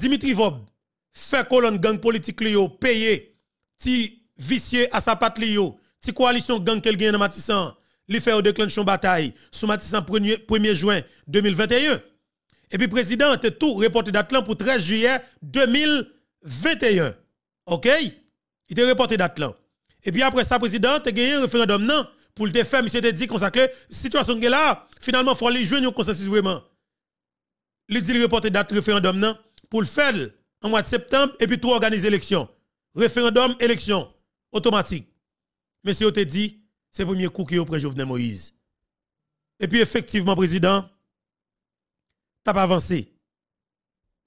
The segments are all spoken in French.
Dimitri Vob, fait colonne gang politique li yo, paye, ti vicieux à sa patte li yo, ti coalition gang qu'elle gagne dans Matissan, li fait au déclenchement bataille, sous Matissan 1er juin 2021. Et puis président te tout reporté d'Atlan pour 13 juillet 2021. OK Il te reporté d'Atlan. Et puis après ça président te gagné référendum non pour le faire monsieur te dit comme ça que situation là finalement faut les jouer un consensus vraiment. Il dit reporté date référendum non pour le faire en mois de septembre et puis tout organiser l'élection. Référendum, élection, automatique. Monsieur, si vous te dit, c'est le premier coup qui de Jovenel Moïse. Et puis effectivement, président, t'as pas avancé.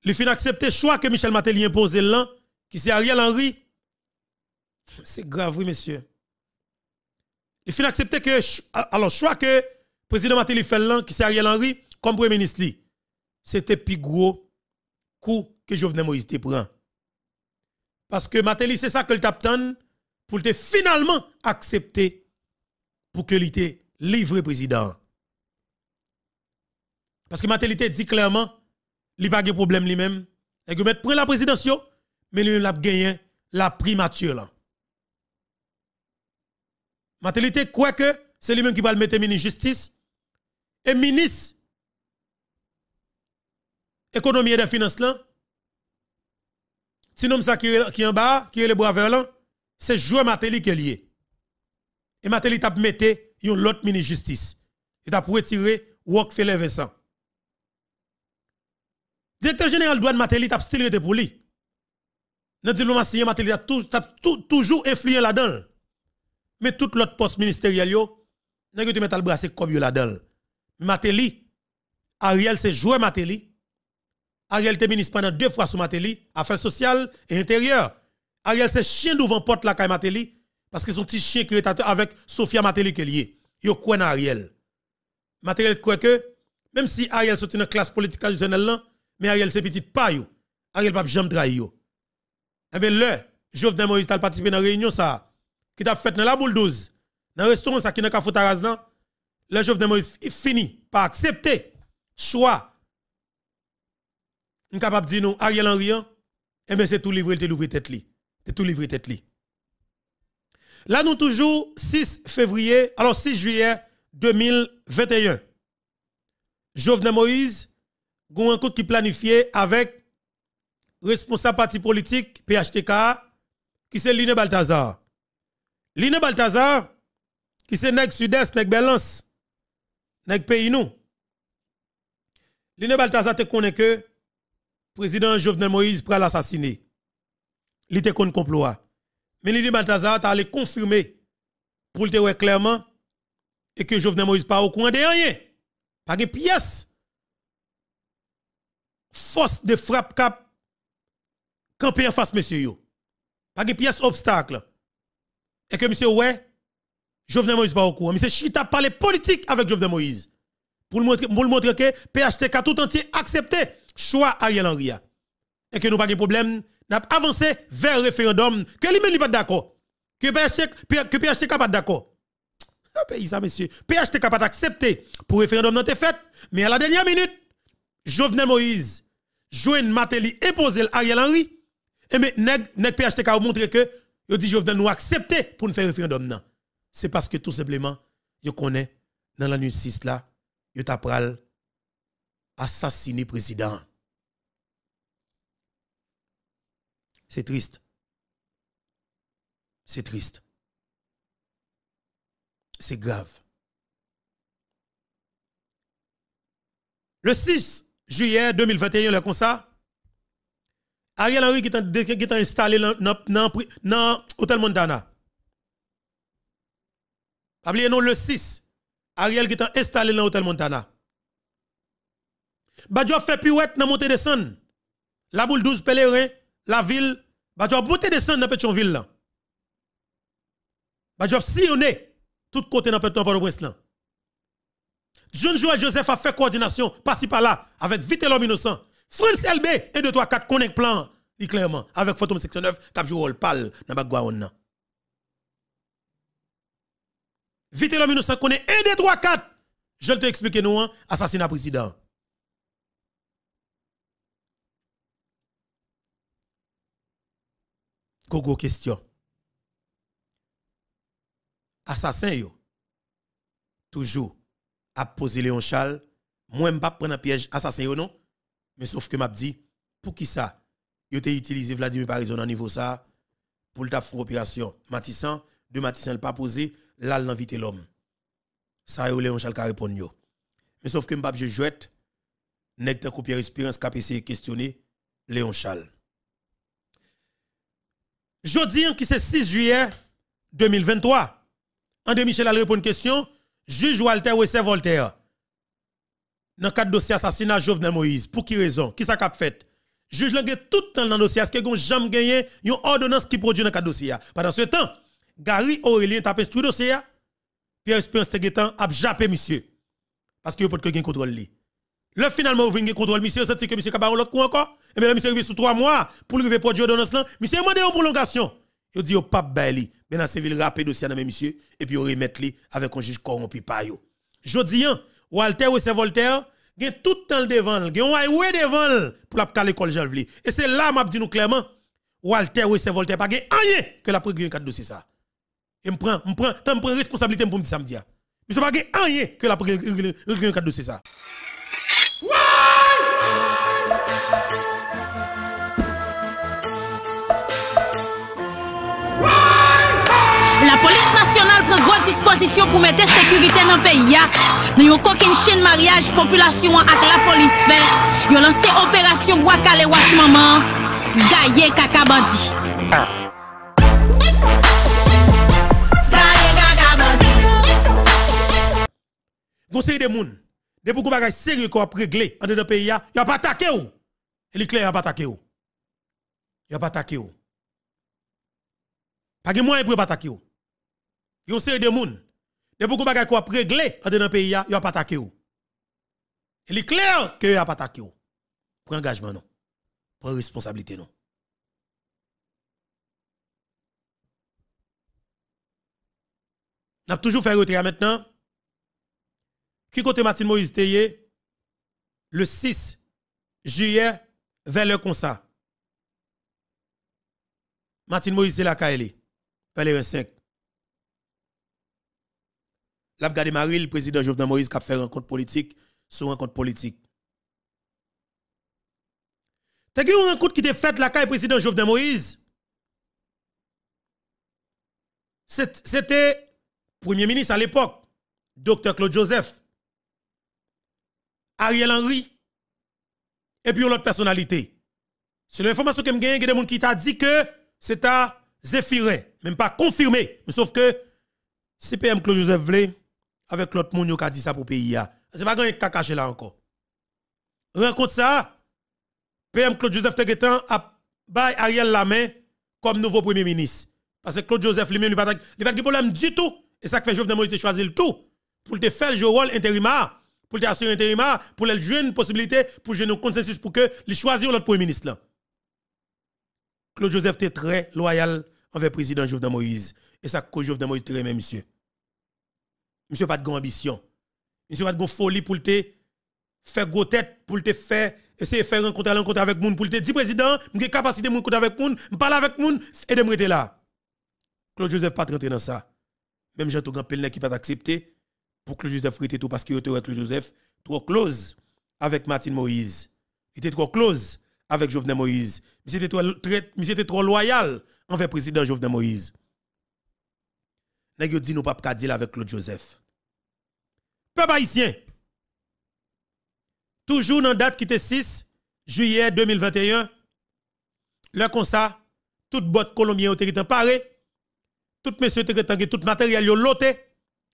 Le fin accepté choix que Michel Matéli impose là, qui c'est Ariel Henry. C'est grave, oui, monsieur. Il finit accepté que, alors, choix que président Matéli fait là, qui c'est Ariel Henry, comme premier ministre, c'était plus gros coup que Jovenel Moïse te prend. Parce que Matéli, c'est ça que le tapton pour te finalement accepter pour que l'ité livre président. Parce que Matéli dit clairement, il n'y a pas de problème lui-même. Et que prend la présidence, mais lui, il a gagné la primature. Là. Matéli croit que c'est lui-même qui va le mettre ministre justice. Et ministre économie et des finances là, sinon ça qui est en bas, qui est le bras vers là, c'est jouer Matéli qui est lié. Et Matéli t'a metté une l'autre ministre justice. Il t'a retiré Rockefeller Vincent. Directeur général douane Matéli t'a stylé de pour lui. Dans la diplomatie, Matéli a toujours influé là-dedans. Mais tout l'autre poste ministériel yo, n'a que te mettre le bras comme là-dedans. Matéli, Ariel c'est jouer Matéli Ariel était ministre pendant deux fois sous Matéli, affaires sociales et intérieures. Ariel, c'est chien devant porte la caille Matéli, parce que son petit chien qui est avec Sofia Matéli qui est lié. Yo d'Ariel. Ariel. Matéli croit que, même si Ariel est dans la classe politique traditionnelle, mais Ariel c'est petit pas yo. Ariel pas jamais trahi yo. Eh bien, le Jovenel Moïse a participé dans la réunion ça, qui t'a fait dans la boule dans le restaurant ça qui n'a pas foutre à le Jovenel Moïse finit par accepter choix suis capable de dire non, Ariel Henry, hein. eh bien c'est tout livré, te livré, tête C'est tout livré. tête li. Là, nous toujours 6 février, alors 6 juillet 2021. Jovenel Moïse, un coup qui planifié avec responsable parti politique PHTK, qui c'est Line Balthazar. Line Balthazar, qui c'est Neg Sud-Est, Neg Belance, Neg Pays nous. Line Balthazar te connaît que président Jovenel Moïse pour l'assassiner. Il était contre complot. Mais Lili a allé confirmer pour le voir clairement et que Jovenel Moïse pas au courant de rien. Pas de pièce. Force de frappe cap camper en face monsieur yo. Pas de pièce obstacle. Et que monsieur ouais Jovenel Moïse pas au courant. Monsieur Chita parlé politique avec Jovenel Moïse. Pour le montrer, pour le montrer que PHTK tout entier accepté choix Ariel Henry et que nous pas de problème n'a avancé vers le référendum que lui même pas d'accord que PHTK que pas d'accord ah, pays ça monsieur pas accepté pour référendum non fait mais à la dernière minute Jovenel Moïse Joël Matéli imposé Ariel Henry et mais nèg nèg PHTK a montré que il dit Jovenel nous accepter pour nous faire référendum c'est parce que tout simplement il connaît dans la nuit 6 là il assassiné président. C'est triste. C'est triste. C'est grave. Le 6 juillet 2021, là, comme ça, Ariel Henry qui est installé dans l'hôtel Montana. non, le 6, Ariel qui est installé dans l'hôtel Montana. Badjo fait pirouette dans montée descend. La boule 12 pèlerin, la ville, Badjo monter descendre dans Pétionville là. Badjo sillonné tout côté dans Port-au-Prince là. John Joël Joseph a fait coordination par-ci par-là avec vite l'homme innocent. France LB 1 2 3 4 connect plan clairement avec Photom section 9 cap joue rôle pal dans Vite l'homme innocent connaît 1 2 3 4 je te nous, hein. assassinat président. Kogo question. Assassin yo. Toujours a posé Léon Chal. Moi, je pas prendre un piège assassin yo non. Mais sauf que m'a dit, pour qui ça? Yo te utilisé Vladimir Parizon, à niveau ça pour le tap opération. Matissan, de Matissan pas posé, là invité l'homme. Ça yo Léon Chal ka répond yo. Mais sauf que pas je jouette, pas tan Pierre Espérance de questionner Léon Chal. Jodi, qui c'est 6 juillet 2023. André Michel a répondu à une question. Juge Walter est-ce Voltaire. Dans le cadre de dossier assassinat Jovenel Moïse. Pour qui raison? Qui sest cap fait? Juge l'angue tout le temps dans le dossier. Est-ce que jamais gagné une ordonnance qui produit dans le cadre dossier? Pendant ce temps, Gary Aurélien tape tout le dossier. Pierre Espérance Teguetan a jappé monsieur. Parce qu'il pas que de contrôle lui. Le finalement, vous venez contrôle monsieur, c'est que monsieur Kabarou l'autre coup encore. Et eh bien là, monsieur arrivé sous trois mois pour le produit l'ordonnance là. Monsieur demandé une prolongation. Il dit, oh, pape baili. Ben, Maintenant, c'est civil rapide dossier dans monsieur. Et puis, il remettre les avec un juge corrompu par yo. Jodi, hein, Walter ou c'est Voltaire, il tout le temps devant, il un highway devant pour la à l'école Jean-Vli. Et c'est là, m'a dit nous clairement, Walter ou c'est Voltaire, pas rien que la prégline 4 dossier ça. Et prend, t'en prend responsabilité pour me dire ça. Ah. Monsieur pas rien que la prégline 4 dossier ça. La police nationale prend grande disposition pour mettre sécurité dans le pays. Nous avons une chaîne mariage, population avec la police fait. Ils ont lancé opération Boakale Wash Maman. Gaillé Kakabandi. Bandi. Kakabandi. Conseil des gens, Des beaucoup de bagages sérieux qu'on a réglé dans le pays. Il y a pas attaqué ou. Il n'y a pas attaqué ou. Il a pas attaqué ou. que moi ou. Yon série de moun. De beaucoup bagay quoi régler dans le pays, yon pas attaqué ou. Il est clair que yon pas attaqué ou. Prends engagement non. Prends responsabilité non. N'a toujours fait retrait maintenant. Qui côté Martin Moïse Teye le 6 juillet vers le ça. Martin Moïse c'est la Kaeli. Vers 5. L'a Marie, le président Jovenel Moïse, qui a fait rencontre politique sur rencontre politique. T'as une rencontre qui était faite la le président Jovenel Moïse. C'était premier ministre à l'époque, docteur Claude Joseph, Ariel Henry, et puis une autre personnalité. C'est l'information que j'ai il y a des gens qui t'a dit que c'est un même pas confirmé, mais sauf que CPM Claude Joseph voulait avec l'autre monde qui a dit ça pour pays. Ce n'est pas grand qui a caché là encore. Rencontre ça, PM Claude Joseph Teguetan a bail Ariel Lamin comme nouveau premier ministre. Parce que Claude Joseph lui-même, il n'a pas de problème du tout. Et ça fait Jovenel Moïse choisi le tout pour te faire le rôle intérimaire, pour te assurer intérimaire, pour lui jouer une possibilité, pour jouer un consensus pour que les choisir l'autre premier ministre. Claude Joseph était très loyal envers le président Jovenel Moïse. Et ça, que Jovenel Moïse très même, monsieur. Monsieur pas de grande ambition. Monsieur pas de folie pour te faire gros tête, pour te faire essayer de faire rencontre à rencontre avec moun pour te dire président, j'ai capacité de rencontre avec moun, je parle avec moun et de me là. Claude Joseph pas rentré dans ça. Même tout grand Pelner qui pas accepté pour Claude Joseph rester tout parce qu'il était Claude Joseph trop close avec Martin Moïse. Il était trop close avec Jovenel Moïse. Mais était trop, trop loyal envers le président Jovenel Moïse nèg ce dit nous pas ka avec Claude Joseph. Peuple haïtien. Toujours dans date qui était 6 juillet 2021, le ça, toute boîte colombien ont été paré, tout monsieur été tout matériel yo loté,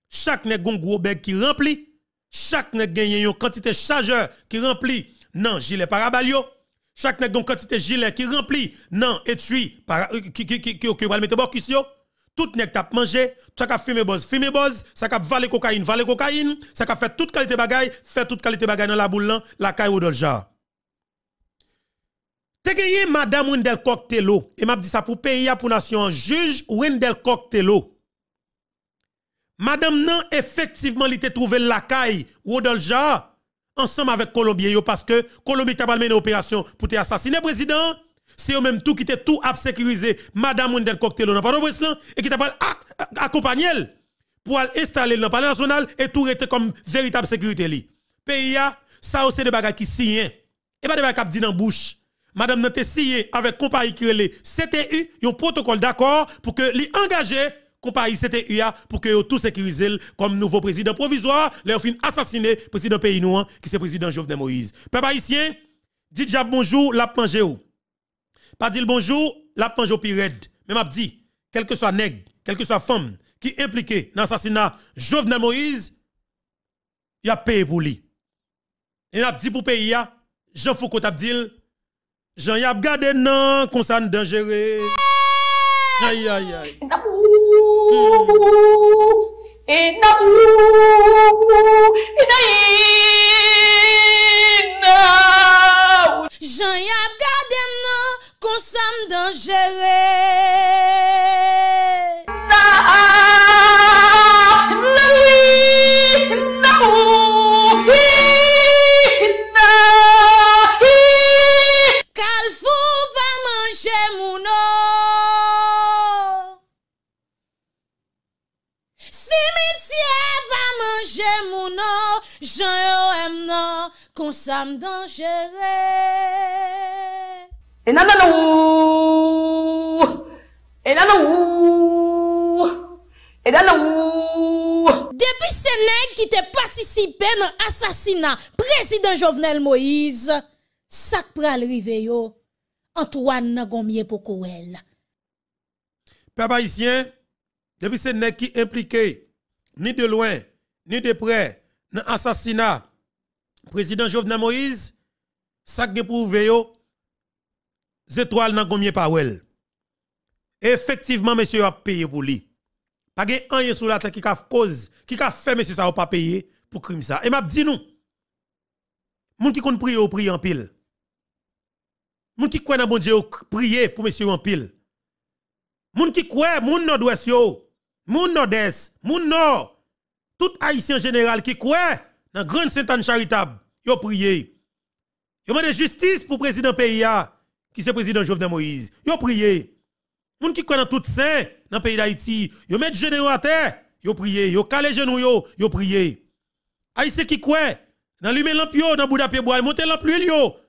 chaque nèg gros bag qui rempli, chaque nèg gagné une quantité chargeur qui rempli Non, gilet parabalio, chaque nèg gon quantité gilet qui rempli Non, étui qui qui qui qui qui tout nèg t'a mangé, ça ka fumé boss, fumé boss, ça ka valé cocaïne, valé cocaïne, ça ka fait toute qualité bagaille, fait toute qualité bagaille dans la boule hein, la caille ou dolja. T'es gayé madame Wendel Coctello et m'a dit ça pour pays pour nation juge Wendel Coctello. Madame nan effectivement il trouvé la caille ou dolja ensemble avec Colombien parce que Colombie t'a mené opération pour te assassiner président c'est eux-mêmes tout qui était tout à sécuriser Madame Mondel Cocktail dans pas de et qui t'a euh, accompagné pour installer dans le palais national et tout était comme véritable sécurité. PIA, pays, ça c'est des bagages qui signent. Et pas des bagages qui disent dans bouche. Madame n'était signent avec compagnie qui le CTU, un protocole d'accord pour que les engager compagnie CTU pour que tout sécurisé comme nouveau président provisoire, leur fin assassiné président pays nous, qui c'est président Jovenel Moïse. Peuple haïtien, déjà bonjour, la mangé pas dire bonjour, la mange au pire Mais m'a dit, quel que soit nègre, quel que soit femme qui implique dans l'assassinat Jovenel Moïse, il a payé pour lui. Et a dit pour payer, Jean Foucault a dit, Jean y a gardé non, comme dangereux. Aïe aïe aïe. Et dans assassinat président Jovenel Moïse, ça pral rive yo, Antoine Nagomye Pokouel. Peuple haïtien, depuis ces nèg qui impliqué, ni de loin, ni de près, dans assassinat président Jovenel Moïse, ça qui prouve yo, étoiles dans Effectivement, monsieur a payé pour lui. Pas gen rien sous la tête qui a cause, qui a fait monsieur ça pas payé pour crime ça. Et m'a dit nous, moun qui compte prier ou prier en pile. Moun qui croit dans bon Dieu prier pour monsieur en pile. Moun qui croit moun nord-ouest yo, moun nord-est, moun nord, tout haïtien général qui croit dans grande Sainte-Anne charitable, yo prier. Yo mande justice pour président P.I.A. qui c'est président Jovenel Moïse. Yo prier. Moun qui croit dans tout saint dans pays d'Haïti, yo met général, à terre, yo prier, yo calé genou yo, yo prier. Aïsse ah, qui croit, dans l'humain lampio, dans il monte monter l'amplio,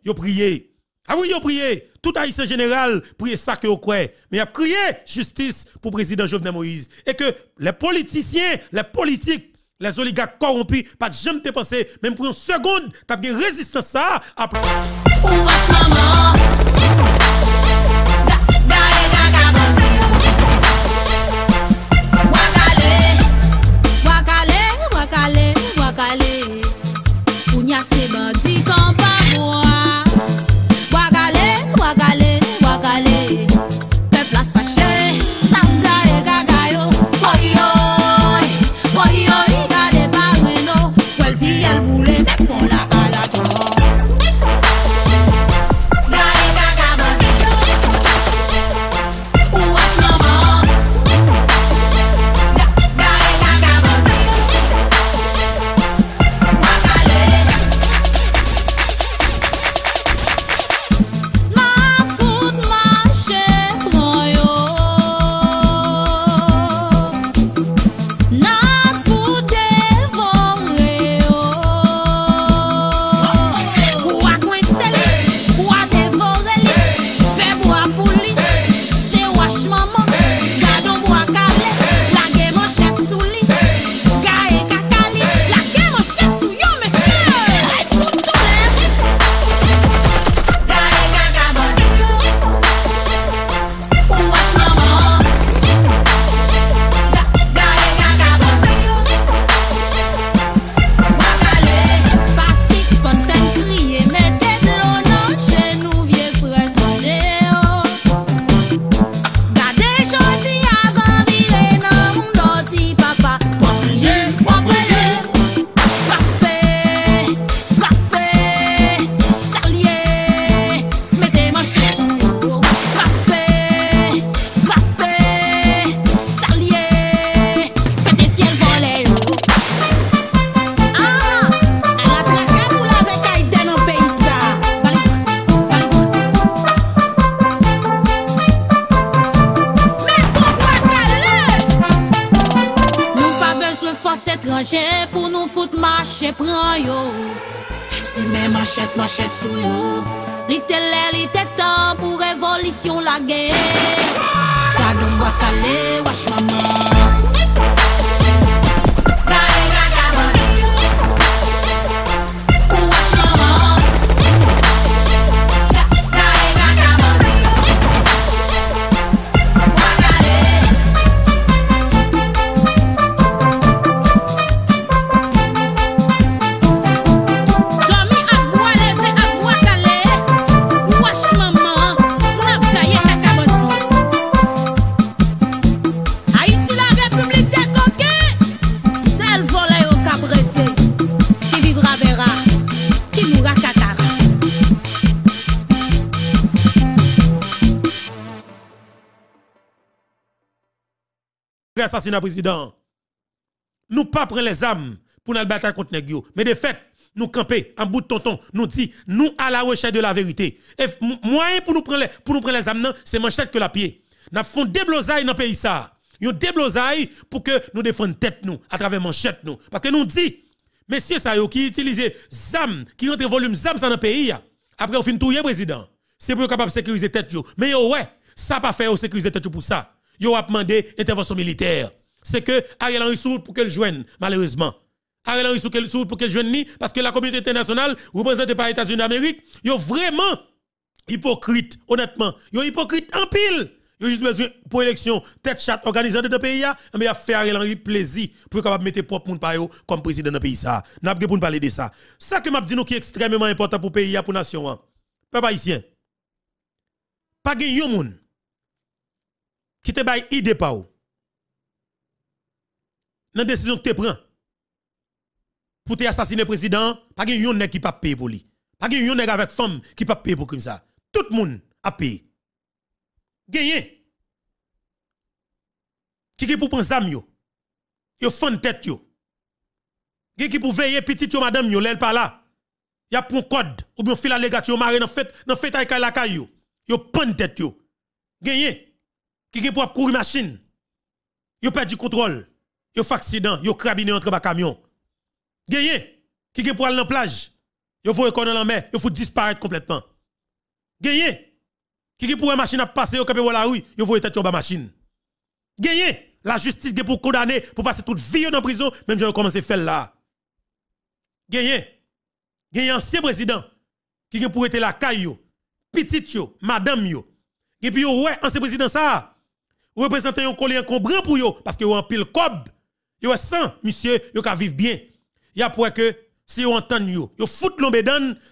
yo, a prié. Ah oui, yo prié. Tout Aïsse général prié ça que yo croit. Mais il a prié justice pour président Jovenel Moïse. Et que les politiciens, les politiques, les oligarques corrompus, pas de jamais penser. même pour une seconde, t'as bien résistance ça Se badi kompa kachet sou yo Li te la guerre. assassinat président. Nous pas prendre les armes pour nous battre contre les Mais de fait, nous camper en bout de tonton, nous dit, nous à la recherche de la vérité. Et moyen pour nous prendre les, pour nous prendre les âmes, c'est manchette que la pied. Nous des blousailles dans le pays ça. Nous blousailles pour que nous défendions tête nous, à travers manchette nous. Parce que nous dit, messieurs ça qui utilisent ZAM, qui rentre volume ZAM dans le pays, après on finit tout, président. C'est pour capable sécuriser tête Mais ouais, ça pas fait sécuriser tête pour ça yo a demandé intervention militaire. C'est que Ariel Henry Soud pour qu'elle joigne, malheureusement. Ariel Henry Soud pour qu'elle joigne, parce que la communauté internationale, représentée par les États-Unis d'Amérique, yo vraiment hypocrite, honnêtement. Yo hypocrite en pile. Yo juste besoin pour élection, tête chat organisée de le pays, mais a fait Ariel Henry plaisir pour capable mettre propre monde comme président dans pays ça. N'a pas pour parler de ça. Ça que m'a dit nous qui est extrêmement important pour pays pour nation. Hein. Peuple haïtien. Pas de yon moun Ki te bay ide pa ou. Nan desisyon ki te pren. Pou te yasasine prezident, pa gen yon nek ki pa pe pou li. Pa gen yon nek avek fom ki pa pe pou krim sa. Tout moun a pe. Genye. Ki ki pou pen zam yo. Yo foun tet yo. Genye ki pou veye pitit yo madame yo, lel pa la. Ya proun kod, ou byon fila legat yo, mare nan fet, nan fet a yi kay laka yo. Yo poun tet yo. Genye. Genye. qui est pour courir machine. Yo perdu contrôle. Yo fait accident, yo crabiné entre bas camion. Gagné qui est pour aller dans plage. Yo faut économiser dans la mer, yo faut disparaître complètement. Gagné qui est pour machine à passer yo capé la rue, yo faut tête machine. Gagné la justice est pour condamner pour passer toute vie dans la prison, même si on commencé à faire là. Gagné un ancien président qui est pour être la caille, petite yo, madame yo. Et puis ouais, ancien président ça vous représentez un collier encombrant pour vous parce que en pile cob. êtes sans, monsieur, vous ka vivre bien. Y a pour que si vous entendez, vous vous fout l'ombe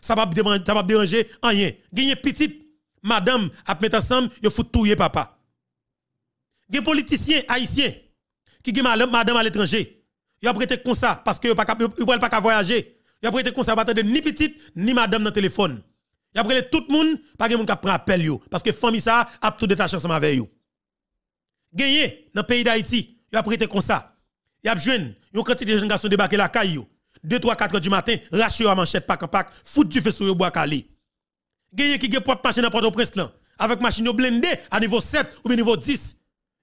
ça va pas déranger en rien. Gagne petite madame à mettre ensemble, vous fout touyer papa. Des politiciens haïtiens qui gen madame à l'étranger. vous prêté comme ça parce que vous pas pas pas voyager. vous prêté comme ça pas attendre ni petite ni madame dans le téléphone. Vous prêté tout le monde pas gen ont ka appel parce que famille ça a tout détaché ensemble avec vous gagné dans le pays d'Haïti, vous avez prêté comme ça. Il a jeune, une quantité de jeunes garçons débarqués la caille. 2, 3, 4 heures du matin, racheté à manchette, pack en pack, fout du feu sur le bois calé. Gagné qui a propre machine à porte au prince avec machine blindée, à niveau 7 ou niveau 10.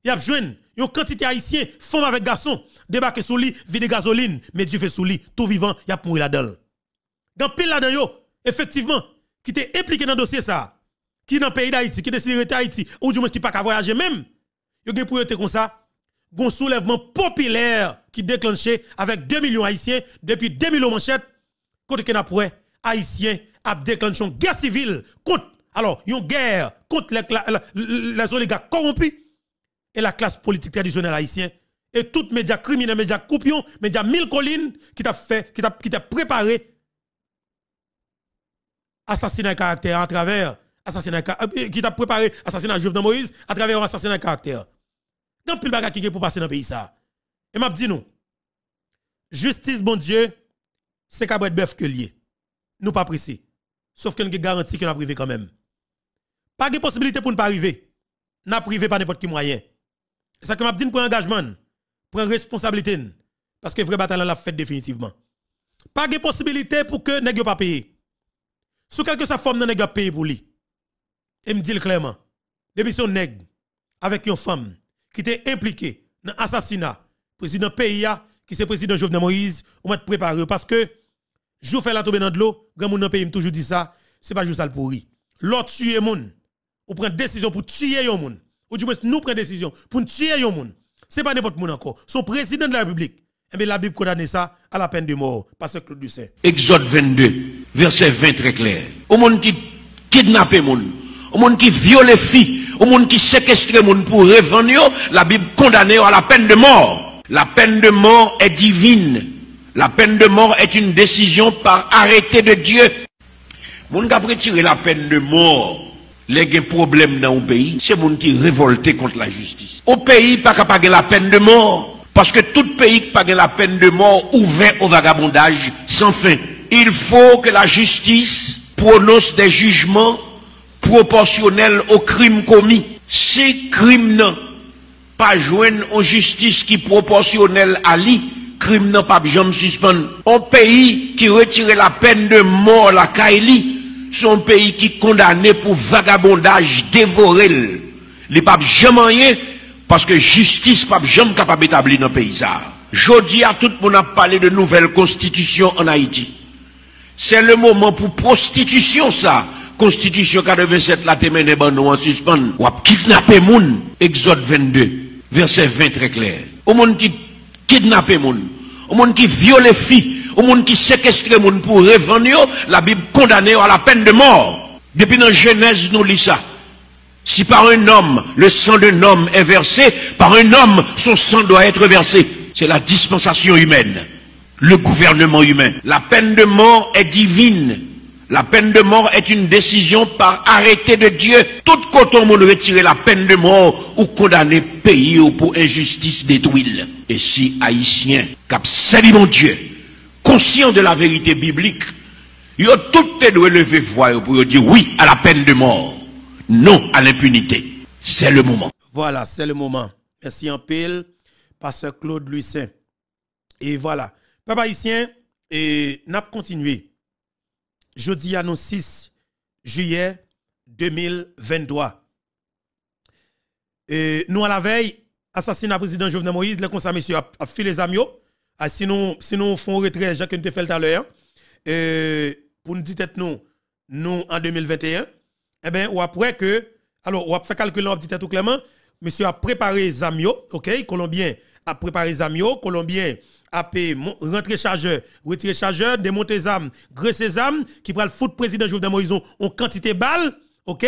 Il a jeune, une quantité haïtien, femme avec garçon, débarqué sous lit, vide gasoline, mais du feu sous lit, tout vivant, il a mouru là-dedans. Dans pile là-dedans, effectivement, qui était impliqué dans le dossier ça, qui dans le pays d'Haïti, qui décide de Haïti, ou du moins qui pas qu'à voyager même yo gen pour comme ça un soulèvement populaire qui déclenché avec 2 millions haïtiens depuis 2 millions manchettes côté qui n'a haïtien a déclenché une guerre civile contre alors une guerre contre les, les oligarques corrompus et la classe politique traditionnelle haïtienne et toutes médias criminels, médias coupions, médias mille collines qui t'a fait, qui t'a, préparé assassinat de caractère à travers assassinat euh, qui t'a préparé assassinat juif de Moïse à travers un assassinat de caractère. Quand pile baga qui est pour passer dans le pays ça. Et m'a dit nous justice bon Dieu c'est de bœuf que lié. Nous pas pressé. Sauf que nous garantie que nous privé quand même. Pas de possibilité pour ne pas arriver. N'a privé par n'importe qui moyen. C'est ça que m'a dit pour engagement, pour responsabilité parce que vrai bataille l'a fait définitivement. Pas de possibilité pour que nèg pas payer. Sous quelque sa forme nèg payé pour lui. Et me dit clairement. Depuis son nèg avec une femme qui était impliqué dans l'assassinat président PIA, qui c'est président Jovenel Moïse, on m'a préparé. Parce que, je fais la tombe dans l'eau, grand monde dans pays, toujours dit ça, c'est pas juste ça le pourri. L'autre tuer moun, On prend décision pour tuer yon monde ou du moins nous prenons décision pour tuer yon Ce c'est pas n'importe qui encore, son président de la République. Et eh bien la Bible condamne ça à la peine de mort, parce que Claude Dussin. Exode 22, verset 20 très clair. Au monde qui kidnappe gens, au monde qui viole filles, au monde qui séquestre monde pour revendre la Bible condamne à la peine de mort. La peine de mort est divine. La peine de mort est une décision par arrêté de Dieu. Moun qui retiré la peine de mort, les problèmes dans le pays, c'est monde qui révolté contre la justice. Au pays, pas capable la peine de mort. Parce que tout pays qui pas la peine de mort ouvert au vagabondage sans fin. Il faut que la justice prononce des jugements proportionnel au crime commis. Si crime n'a pas à en justice qui proportionnelle à lui, crime ne pas jamais suspendre. Un pays qui retire la peine de mort la Kaili, c'est un pays qui est condamné pour vagabondage, dévoré. Les papes jamais rien, parce que justice pas jamais capable d'établir dans le pays. dis à tout le monde a parlé de nouvelle constitution en Haïti. C'est le moment pour prostitution ça. Constitution 87 la témène nous en suspens. Ou kidnapper moun. Exode 22, verset 20 très clair. Au monde qui kidnappe moun, au monde qui viole filles, au monde qui séquestre moun pour revendre, la Bible condamne à la peine de mort. Depuis dans Genèse nous lisons, ça. Si par un homme, le sang d'un homme est versé, par un homme, son sang doit être versé. C'est la dispensation humaine, le gouvernement humain. La peine de mort est divine. La peine de mort est une décision par arrêté de Dieu. Tout quand on veut retirer la peine de mort ou condamner pays ou pour injustice détruite. Et si Haïtien, cap mon Dieu, conscient de la vérité biblique, Il a tout doit lever voix pour dire oui à la peine de mort, non à l'impunité. C'est le moment. Voilà, c'est le moment. Merci en pile, pasteur Claude Lucin. Et voilà. Papa Haïtien, et n'a continué jeudi à nous 6 juillet 2023. Et nous, à la veille, assassinat président Jovenel Moïse, le conseil monsieur a, les amis. Ah, si nous, si nous font retrait, Jacques te fait à l'heure, pour nous dire nous, nous en 2021, eh bien, ou après que, alors, on a fait calculer on dit tout clairement, monsieur a préparé les amis, ok, Colombien a préparé les Colombien AP, rentrer chargeur, retirer chargeur, démonter les âmes, graisser les âmes, qui prend le foot président Jovenel Moïse en quantité de balles. OK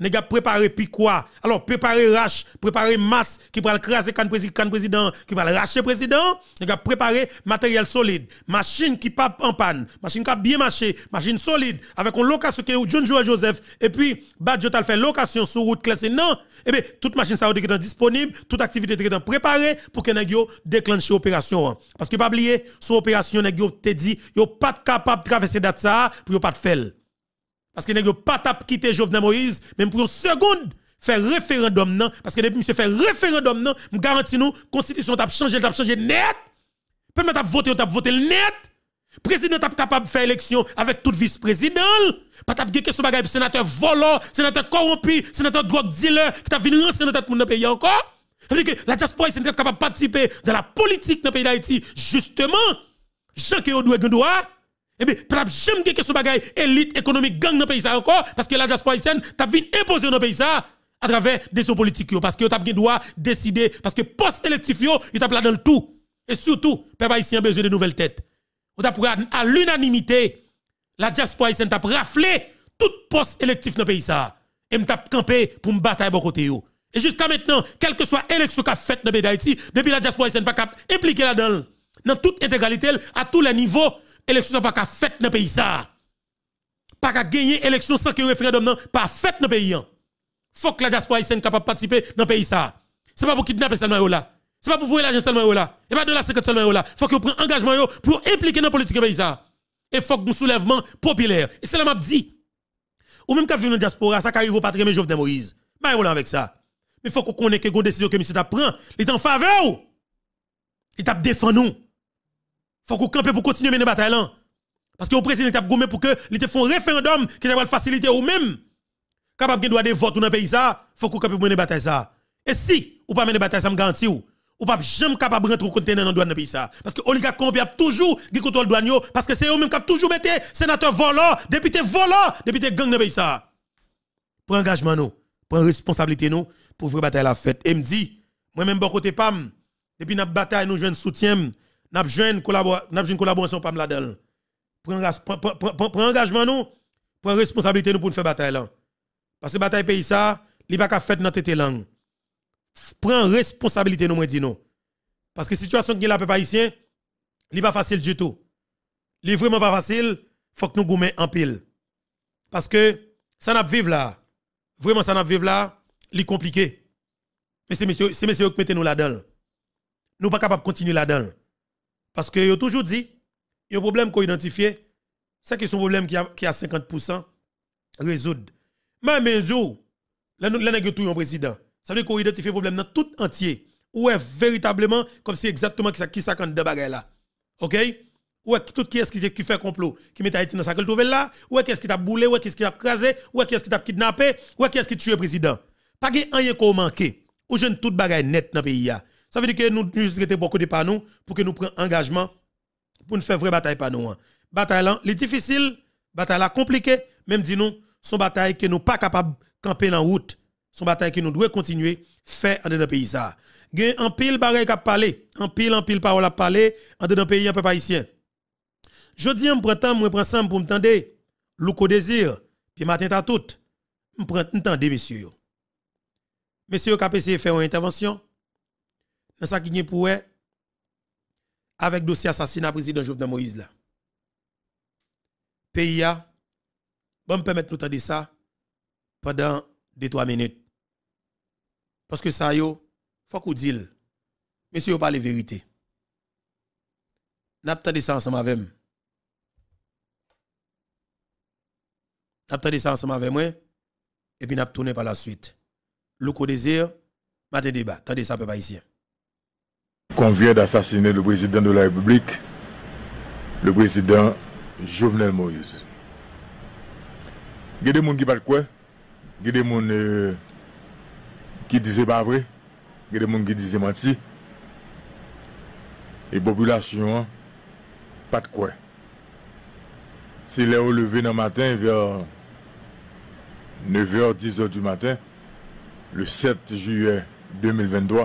Nega préparer puis quoi Alors préparer rache, préparer masse qui va craser quand président président qui le racher président, Nega préparer matériel solide, machine qui pas en panne, machine qui a bien marché, machine solide avec un location qui au John Joseph et puis Badjo fait location sur route classée non, eh bien, toute machine ça est disponible, toute activité est préparée pour que nous déclenche l'opération. Parce que pas oublier, son opération, nous te dit, yo pas capable de traverser date ça pour pas de faire. Parce que nous pas tap quitter Jovenel Moïse, même pour une seconde, faire référendum non. Parce que depuis monsieur fait référendum non, je garantis nous, constitution tap changé, tap changé net. Peut-être tap voté, tap voté net. Président est capable de faire élection avec tout le vice-président. Pas de dire que ce bagage sénateur volant, sénateur corrompu, sénateur drogue dealer, qui t'a venu renseigner dans le pays encore. cest que la diaspora est capable de participer dans la politique dans le pays d'Haïti, justement. Jean qui est droit. Eh bien, pas jamais que ce bagage élite économique gang dans le pays encore, parce que la diaspora haïtienne t'a venu imposer dans le pays à travers des politiques. Parce que vous avez droit décider, parce que post-électif, vous avez dans le tout. Et surtout, peuple haïtien a besoin de nouvelles têtes on a pu à l'unanimité, la diaspora haïtienne a raflé tout poste électif dans le pays ça. Et m'a campé pour me à bon côté Et jusqu'à maintenant, quelle que soit l'élection qu'a faite dans le pays d'Haïti, depuis la diaspora haïtienne pas capable impliqué là-dedans. Dans toute intégralité, à tous les niveaux, l'élection n'a pas fait faite dans le pays ça. Pas qu'à gagner élection sans que référendum n'a pas fait dans le pays. Hein. Faut que la diaspora haïtienne capable participer dans le pays ça. C'est pas pour kidnapper seulement là. C'est pas pour vous l'argent seulement là. Et pas de la sécurité seulement là. Faut que vous preniez engagement pour impliquer dans la politique pays ça. Et faut que un soulèvement populaire. Et c'est là m'a dit. Ou même quand vient dans diaspora, ça arrive au patrie mais Jovenel Moïse. Mais voilà avec ça. Mais il faut qu'on connaisse que une décision que monsieur t'a prend, il est en faveur. Il t'a défendu nous. Faut qu'on campe pour continuer mener bataille là. Parce que le président t'a gommé pour que il te font référendum qui va faciliter ou même capable de droit de vote dans le pays ça, faut qu'on campe pour mener bataille ça. Et si ou pas mener bataille ça me garantit ou ou pas jamais capable de rentrer au conteneur dans le douane de pays parce que oligarque corrompu a toujours qui contrôle douane parce que c'est eux mêmes qui toujours metté sénateur volant député volant député gang de pays ça engagement nous prends responsabilité nous pour faire bataille la fête et me dit moi même bon côté pam depuis notre bataille nous jouons soutien n'a une collaboration collaboration pam là-dedans prends engagement nous prends responsabilité nous pour faire bataille parce que bataille pays ça il pas qu'à dans langue prend responsabilité, nous, moi, dit non. Parce que la situation qui est là, peuple haïtien, n'est pas facile du tout. n'est vraiment pas facile, faut que nous mettions en pile. Parce que ça n'a pas vivre là. Vraiment, ça n'a pas vivre là, est compliqué. Mais c'est monsieur, c'est qui mettez nous là-dedans. Nous pas capable de continuer là-dedans. Parce que, yo toujours dit, il y a un problème qu'on identifie, c'est que c'est un problème qui a, qui a 50% résoudre. Mais, mais, là, nous, là, nous, président. Ça veut dire qu'on identifie le problème dans tout entier. Ou est véritablement comme si exactement qui ça quand de bagaille là. OK Ou est tout qui est-ce qui, fait complot, qui met Haïti dans sa trouver là, ou est ce qui t'a boulé, ou est ce qui t'a crasé, ou est ce qui t'a kidnappé, ou est qu'est-ce qui tue le président. Pas de rien qu'on manqué. Ou jeune tout bagaille net dans le pays Ça veut dire que nous nous sommes beaucoup de par nous pour que nous prenions engagement pour nous faire vraie bataille pas nous. Hein. Bataille là, est difficile, bataille là compliquée, même dis nous, son bataille que nous pas capable de camper en route son bataille qui nous doit continuer faire en dedans pays ça. en pile qui en pile en pile parole a parlé en dedans pays un peu haïtien. Je dis en printemps moi prends ça pour m'entendre Louko désir puis matin ta tout. tente monsieur. Monsieur KPC fait une intervention dans ça qui vient pour avec dossier assassinat président Jovenel Moïse là. Pays a bon permettre nous tendre ça pendant 2 3 minutes. Parce que ça, il faut qu'on dise. Monsieur, vous parlez vérité. N'a pas ça ensemble avec moi. N'a pas ça ensemble avec moi. Et puis n'a pas tourné par la suite. Louco désir, matin débat. Tendez ça, peuple ici. Qu'on vient d'assassiner le président de la République, le président Jovenel Moïse. Il y a des gens qui parlent quoi Il y a des Ki dize bavre, gede moun ki dize mati, e popolasyon pat kwen. Se le ou leve nan matin, 9-10 di matin, le 7 juye 2023,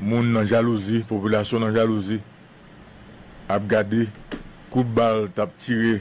moun nan jalouzi, popolasyon nan jalouzi, ap gade, koubal, tap tire,